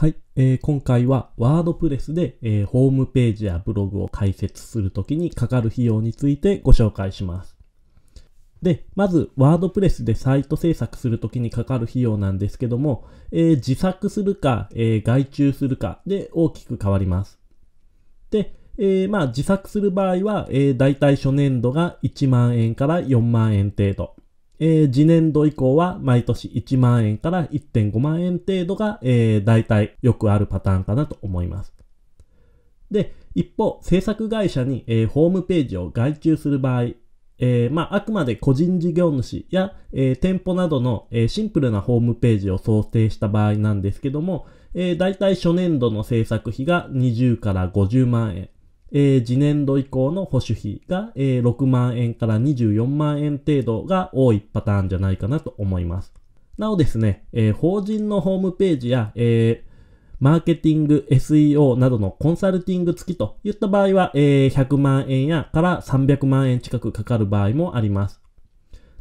はい、えー、今回はワードプレスで、えー、ホームページやブログを開設するときにかかる費用についてご紹介します。で、まずワードプレスでサイト制作するときにかかる費用なんですけども、えー、自作するか、え外注するかで大きく変わります。で、えまあ、自作する場合は、えー、だ初年度が1万円から4万円程度。えー、次年度以降は毎年1万円から1.5万円程度が、えー、大体よくあるパターンかなと思います。で、一方、制作会社に、えー、ホームページを外注する場合、えー、まあ、あくまで個人事業主や、えー、店舗などの、えー、シンプルなホームページを想定した場合なんですけども、えー、大体初年度の制作費が20から50万円。えー、次年度以降の保守費が、えー、6万円から24万円程度が多いパターンじゃないかなと思います。なおですね、えー、法人のホームページや、えマーケティング、SEO などのコンサルティング付きといった場合は、え100万円やから300万円近くかかる場合もあります。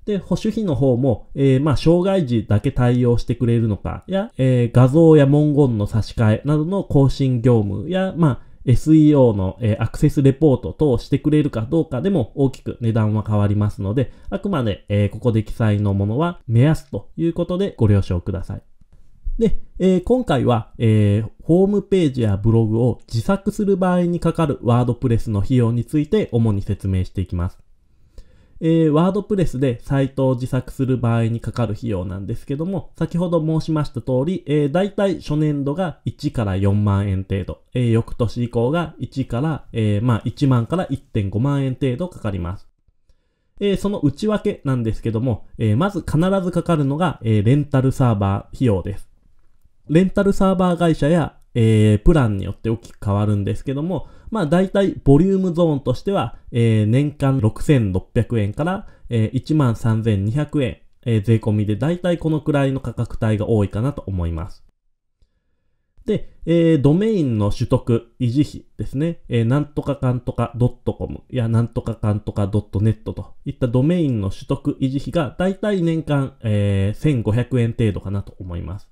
で、保守費の方も、えー、まあ、障害児だけ対応してくれるのか、や、えー、画像や文言の差し替えなどの更新業務や、まあ、SEO の、えアクセスレポート等をしてくれるかどうかでも大きく値段は変わりますので、あくまで、えここで記載のものは目安ということでご了承ください。で、え今回は、えホームページやブログを自作する場合にかかるワードプレスの費用について主に説明していきます。えー、ワードプレスでサイトを自作する場合にかかる費用なんですけども、先ほど申しました通り、えー、大体初年度が1から4万円程度、えー、翌年以降が1から、えー、まあ、1万から1.5万円程度かかります。えー、その内訳なんですけども、えー、まず必ずかかるのが、えー、レンタルサーバー費用です。レンタルサーバー会社やえー、プランによって大きく変わるんですけども、まあ大体ボリュームゾーンとしては、えー、年間6600円から、えー、13200円、えー、税込みで大体このくらいの価格帯が多いかなと思います。で、えー、ドメインの取得、維持費ですね、えー、なんとかかんとか .com やなんとかかんとか .net といったドメインの取得、維持費が大体年間、えー、1500円程度かなと思います。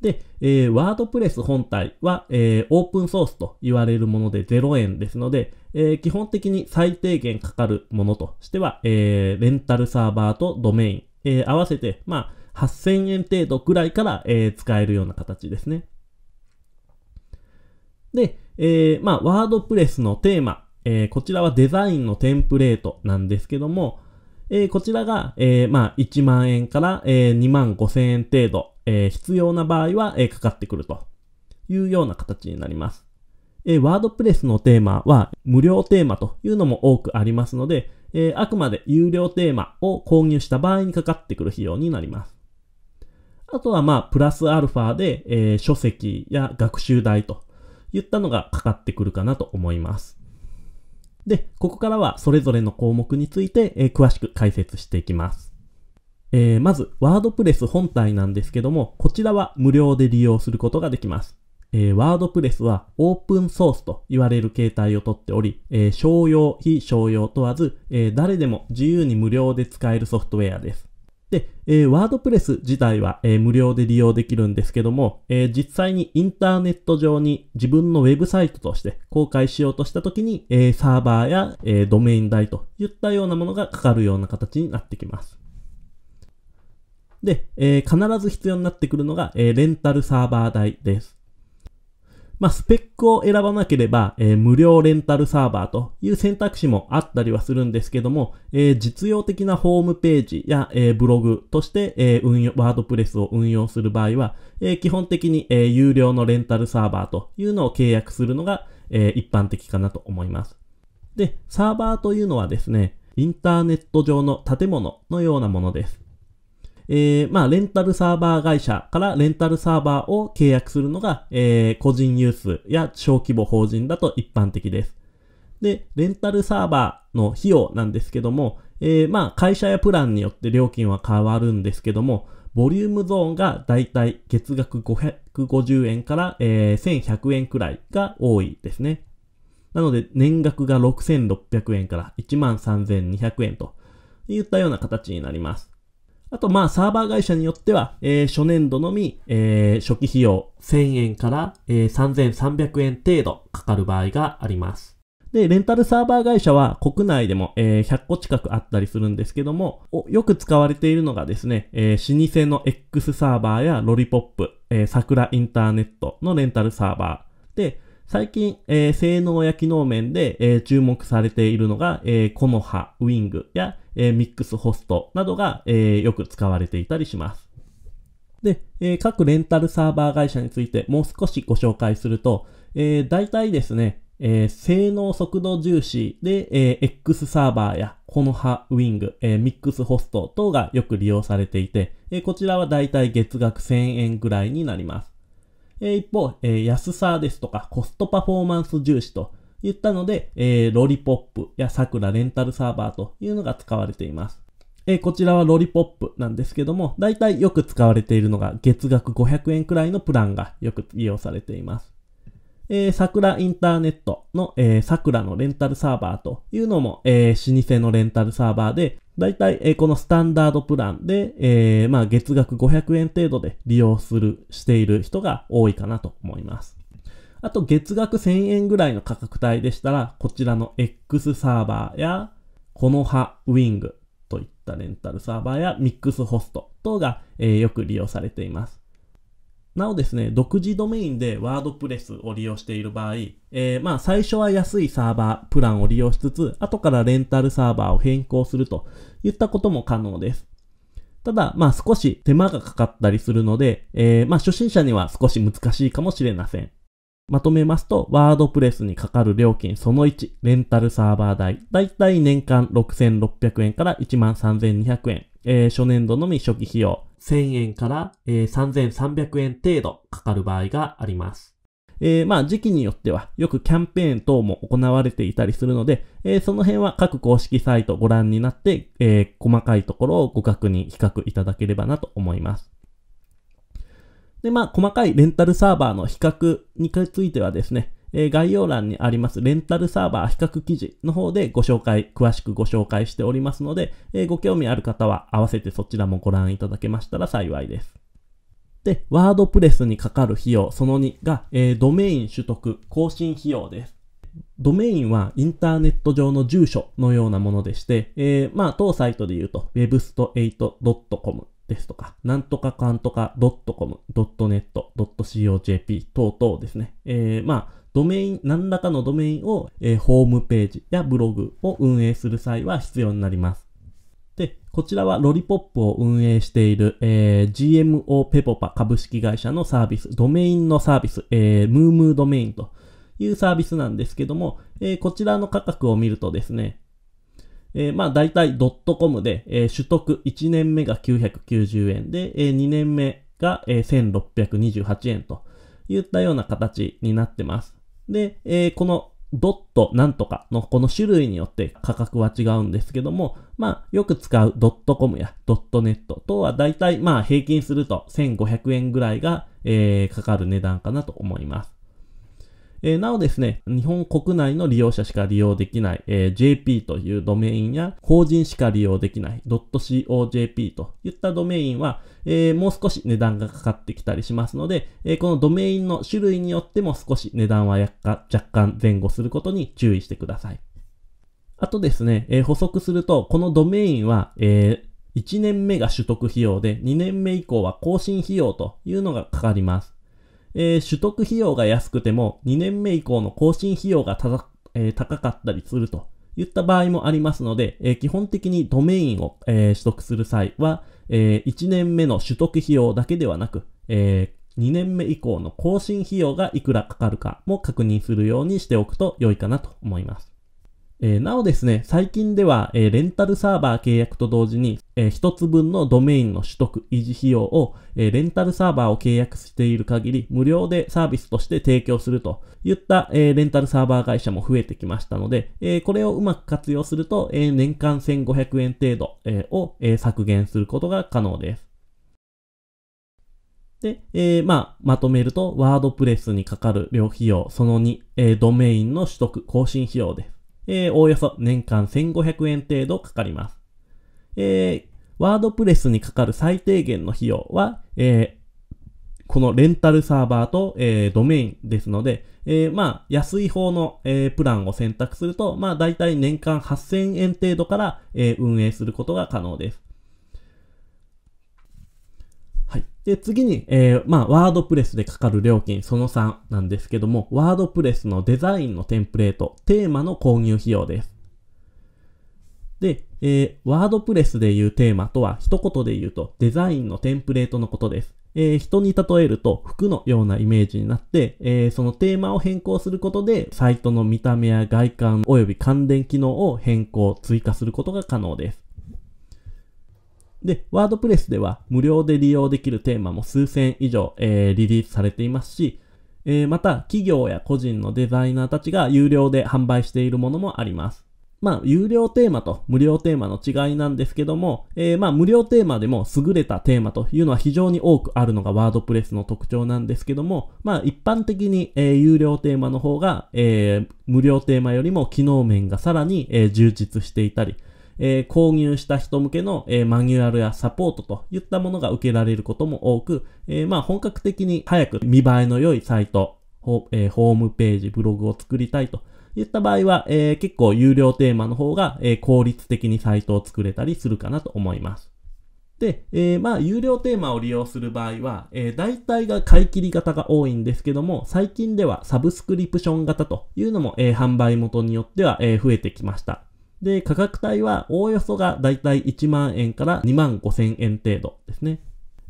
で、えー、ワードプレス本体は、えー、オープンソースと言われるもので0円ですので、えー、基本的に最低限かかるものとしては、えー、レンタルサーバーとドメイン、えー、合わせて、まあ、8000円程度くらいから、えー、使えるような形ですね。で、えー、まあ、ワードプレスのテーマ、えー、こちらはデザインのテンプレートなんですけども、えー、こちらが、えー、まあ、1万円から、えー、2万5千円程度、えー、必要な場合は、えー、かかってくるというような形になります。えー、ワードプレスのテーマは無料テーマというのも多くありますので、えー、あくまで有料テーマを購入した場合にかかってくる費用になります。あとはまあ、プラスアルファで、えー、書籍や学習代といったのがかかってくるかなと思います。で、ここからはそれぞれの項目について、えー、詳しく解説していきます。えー、まず、ワードプレス本体なんですけども、こちらは無料で利用することができます。えー、ワードプレスはオープンソースと言われる形態をとっており、えー、商用、非商用問わず、えー、誰でも自由に無料で使えるソフトウェアです。で、えー、ワードプレス自体は、えー、無料で利用できるんですけども、えー、実際にインターネット上に自分のウェブサイトとして公開しようとしたときに、えサーバーや、えドメイン代といったようなものがかかるような形になってきます。で、え必ず必要になってくるのが、えレンタルサーバー代です。まあ、スペックを選ばなければ、えー、無料レンタルサーバーという選択肢もあったりはするんですけども、えー、実用的なホームページや、えー、ブログとして、え運用、ワードプレスを運用する場合は、え基本的に、え有料のレンタルサーバーというのを契約するのが、え一般的かなと思います。で、サーバーというのはですね、インターネット上の建物のようなものです。えー、まあ、レンタルサーバー会社からレンタルサーバーを契約するのが、えー、個人ユースや小規模法人だと一般的です。で、レンタルサーバーの費用なんですけども、えー、まあ、会社やプランによって料金は変わるんですけども、ボリュームゾーンがだいたい月額550円から、えー、1100円くらいが多いですね。なので、年額が6600円から13200円といったような形になります。あと、まあ、サーバー会社によっては、えー、初年度のみ、えー、初期費用1000円から、えー、3300円程度かかる場合があります。で、レンタルサーバー会社は国内でも、えー、100個近くあったりするんですけども、よく使われているのがですね、えー、老舗の X サーバーやロリポップ、えー、桜インターネットのレンタルサーバー。で、最近、えー、性能や機能面で、えー、注目されているのが、えー、コノハ、ウィングや、えミックスホストなどが、えよく使われていたりします。で、え各レンタルサーバー会社についてもう少しご紹介すると、えー、大体ですね、え性能速度重視で、え X サーバーやコノハ、ウィング、えミックスホスト等がよく利用されていて、えこちらは大体月額1000円ぐらいになります。え一方、え安さですとかコストパフォーマンス重視と言ったので、えロリポップや桜レンタルサーバーというのが使われています。えこちらはロリポップなんですけども、大体よく使われているのが月額500円くらいのプランがよく利用されています。えー、桜インターネットの、えー、桜のレンタルサーバーというのも、えー、老舗のレンタルサーバーで、だいたい、えー、このスタンダードプランで、えー、まあ、月額500円程度で利用する、している人が多いかなと思います。あと、月額1000円ぐらいの価格帯でしたら、こちらの X サーバーや、この葉ウィングといったレンタルサーバーやミックスホスト等が、えー、よく利用されています。なおですね、独自ドメインでワードプレスを利用している場合、えー、まあ最初は安いサーバー、プランを利用しつつ、後からレンタルサーバーを変更するといったことも可能です。ただ、まあ少し手間がかかったりするので、えー、まあ初心者には少し難しいかもしれません。まとめますと、ワードプレスにかかる料金その1、レンタルサーバー代。だいたい年間6600円から13200円。えー、初年度のみ初期費用。1000円から、えー、3300円程度かかる場合があります。えー、まあ時期によってはよくキャンペーン等も行われていたりするので、えー、その辺は各公式サイトご覧になって、えー、細かいところをご確認、比較いただければなと思います。で、まあ、細かいレンタルサーバーの比較についてはですね、えー、概要欄にありますレンタルサーバー比較記事の方でご紹介、詳しくご紹介しておりますので、えー、ご興味ある方は合わせてそちらもご覧いただけましたら幸いです。で、ワードプレスにかかる費用、その2が、えー、ドメイン取得、更新費用です。ドメインはインターネット上の住所のようなものでして、えー、まあ、当サイトで言うと webst8.com ですとか、なんとかかんとか .com、.net、.cojp 等々ですね。えー、まあ、ドメイン、何らかのドメインを、えー、ホームページやブログを運営する際は必要になります。で、こちらはロリポップを運営している、えー、GMO ペポパ株式会社のサービス、ドメインのサービス、えー、ムームードメインというサービスなんですけども、えー、こちらの価格を見るとですね、えー、まあ大体ドットコムで、えー、取得1年目が990円で、えー、2年目が、えー、1628円といったような形になってます。で、えー、このドットなんとかのこの種類によって価格は違うんですけども、まあよく使うドットコムやドットネット等は大体まあ平均すると1500円ぐらいが、えー、かかる値段かなと思います。えー、なおですね、日本国内の利用者しか利用できない、えー、JP というドメインや、法人しか利用できない、.cojp といったドメインは、えー、もう少し値段がかかってきたりしますので、えこのドメインの種類によっても少し値段は若干前後することに注意してください。あとですね、え補足すると、このドメインは、え1年目が取得費用で、2年目以降は更新費用というのがかかります。えー、取得費用が安くても2年目以降の更新費用がえー、高かったりするといった場合もありますので、えー、基本的にドメインを、えー、取得する際は、え1年目の取得費用だけではなく、え2年目以降の更新費用がいくらかかるかも確認するようにしておくと良いかなと思います。えー、なおですね、最近では、えー、レンタルサーバー契約と同時に、えー、1つ分のドメインの取得、維持費用を、えレンタルサーバーを契約している限り、無料でサービスとして提供するといった、えレンタルサーバー会社も増えてきましたので、えこれをうまく活用すると、え年間1500円程度、えを、え削減することが可能です。で、えー、まあ、まとめると、ワードプレスにかかる料費用、その2、えドメインの取得、更新費用です。えー、おおよそ年間1500円程度かかります。えー、ワードプレスにかかる最低限の費用は、えー、このレンタルサーバーと、えー、ドメインですので、えー、まあ、安い方の、えー、プランを選択すると、まあ、だいたい年間8000円程度から、えー、運営することが可能です。で、次に、えー、まあ、ワードプレスでかかる料金その3なんですけども、ワードプレスのデザインのテンプレート、テーマの購入費用です。で、えー、ワードプレスで言うテーマとは、一言で言うと、デザインのテンプレートのことです。えー、人に例えると服のようなイメージになって、えー、そのテーマを変更することで、サイトの見た目や外観及び関連機能を変更、追加することが可能です。で、ワードプレスでは無料で利用できるテーマも数千以上、えー、リリースされていますし、えー、また企業や個人のデザイナーたちが有料で販売しているものもあります。まあ、有料テーマと無料テーマの違いなんですけども、えー、まあ、無料テーマでも優れたテーマというのは非常に多くあるのがワードプレスの特徴なんですけども、まあ、一般的に、えー、有料テーマの方が、えー、無料テーマよりも機能面がさらに、え充実していたり、えー、購入した人向けの、えー、マニュアルやサポートといったものが受けられることも多く、えー、まあ本格的に早く見栄えの良いサイト、ほえホームページ、ブログを作りたいといった場合は、え結構有料テーマの方が、え効率的にサイトを作れたりするかなと思います。で、えー、まあ、有料テーマを利用する場合は、えー、大体が買い切り型が多いんですけども、最近ではサブスクリプション型というのも、えー、販売元によっては、え増えてきました。で、価格帯はおおよそがだいたい1万円から2万5千円程度ですね。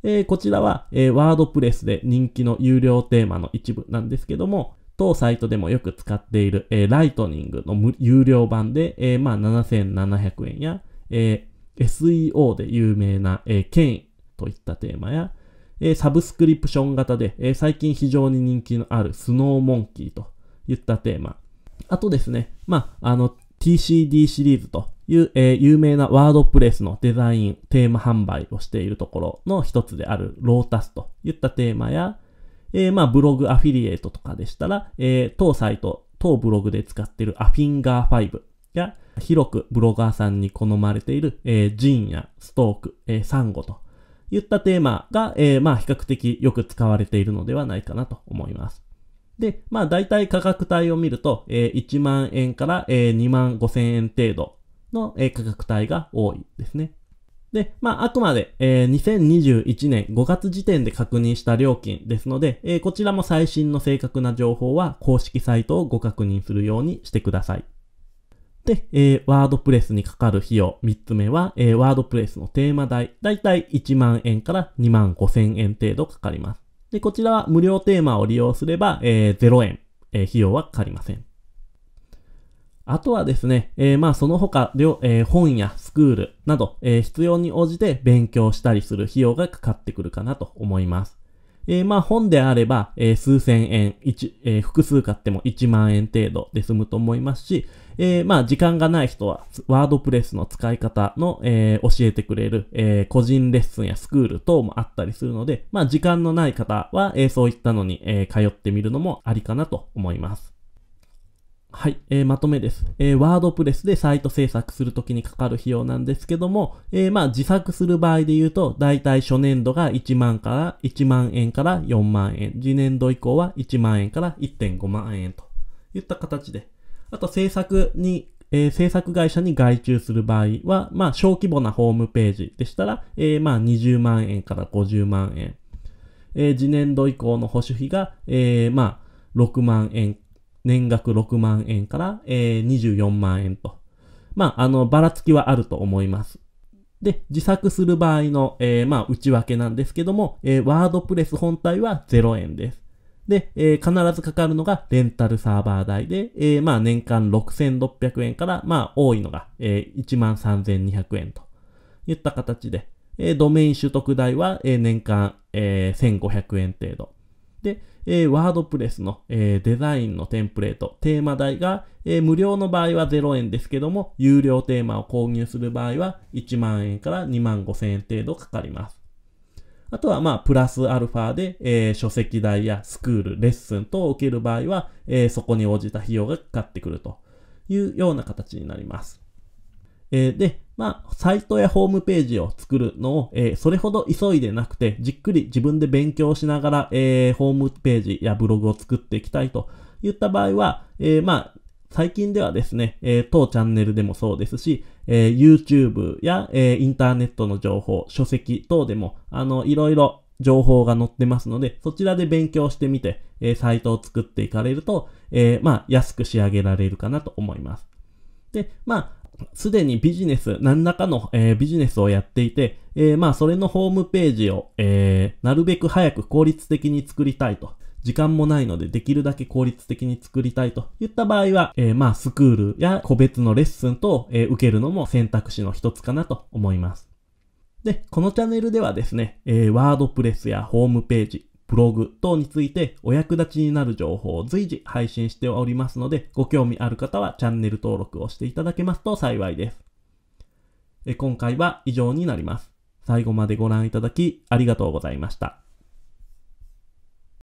えー、こちらは、えー、ワードプレスで人気の有料テーマの一部なんですけども、当サイトでもよく使っている、えー、ライトニングの有料版で、えー、まあ、7700円や、えー、SEO で有名な、えー、ンといったテーマや、えー、サブスクリプション型で、えー、最近非常に人気のあるスノーモンキーといったテーマ。あとですね、まあ、あの、TCD シリーズという、えー、有名なワードプレスのデザイン、テーマ販売をしているところの一つであるロータスといったテーマや、えー、まあブログアフィリエイトとかでしたら、えー、当サイト、当ブログで使っているアフィンガー5や、広くブロガーさんに好まれている、えー、ジンやストーク、えー、サンゴといったテーマが、えー、まあ比較的よく使われているのではないかなと思います。で、まあ大体価格帯を見ると、えー、1万円から、えー、2万5千円程度の、えー、価格帯が多いですね。で、まあ、あくまで、えー、2021年5月時点で確認した料金ですので、えー、こちらも最新の正確な情報は公式サイトをご確認するようにしてください。で、えー、ワードプレスにかかる費用3つ目は、えー、ワードプレスのテーマ代、だいたい1万円から2万5千円程度かかります。で、こちらは無料テーマを利用すれば、えー、0円、えー、費用はかかりません。あとはですね、えー、まあその他、えー、本やスクールなど、えー、必要に応じて勉強したりする費用がかかってくるかなと思います。えー、まあ本であれば、えー、数千円、一えー、複数買っても1万円程度で済むと思いますし、えまあ時間がない人は、ワードプレスの使い方の、え教えてくれる、え個人レッスンやスクール等もあったりするので、まあ時間のない方は、えそういったのに、え通ってみるのもありかなと思います。はい、えー、まとめです。えー、ワードプレスでサイト制作するときにかかる費用なんですけども、えー、まあ、自作する場合で言うと、だいたい初年度が1万から、1万円から4万円、次年度以降は1万円から1.5万円といった形で、あと制作に、えー、制作会社に外注する場合は、まあ、小規模なホームページでしたら、えー、まあ、20万円から50万円、えー、次年度以降の保守費が、えー、まあ、6万円年額6万円から、えー、24万円と。まあ、あの、ばらつきはあると思います。で、自作する場合の、えー、まあ、内訳なんですけども、えー、ワードプレス本体は0円です。で、えー、必ずかかるのがレンタルサーバー代で、えー、まあ、年間6600円から、まあ、多いのが、えー、13200円といった形で、えー、ドメイン取得代は、えー、年間、えー、1500円程度。で、えー、ワードプレスの、えー、デザインのテンプレート、テーマ代が、えー、無料の場合は0円ですけども、有料テーマを購入する場合は1万円から2万5千円程度かかります。あとは、まあ、プラスアルファで、えー、書籍代やスクール、レッスン等を受ける場合は、えー、そこに応じた費用がかかってくるというような形になります。えー、で、まあ、サイトやホームページを作るのを、えー、それほど急いでなくて、じっくり自分で勉強しながら、えー、ホームページやブログを作っていきたいと言った場合は、えー、まあ、最近ではですね、え当チャンネルでもそうですし、え YouTube や、えインターネットの情報、書籍等でも、あの、いろいろ情報が載ってますので、そちらで勉強してみて、えサイトを作っていかれると、えまあ、安く仕上げられるかなと思います。で、まあ、すでにビジネス、何らかの、えー、ビジネスをやっていて、えー、まあ、それのホームページを、えー、なるべく早く効率的に作りたいと。時間もないので、できるだけ効率的に作りたいといった場合は、えー、まあ、スクールや個別のレッスン等を、え受けるのも選択肢の一つかなと思います。で、このチャンネルではですね、えー、ワードプレスやホームページ、ブログ等についてお役立ちになる情報を随時配信しておりますので、ご興味ある方はチャンネル登録をしていただけますと幸いです。え今回は以上になります。最後までご覧いただきありがとうございました。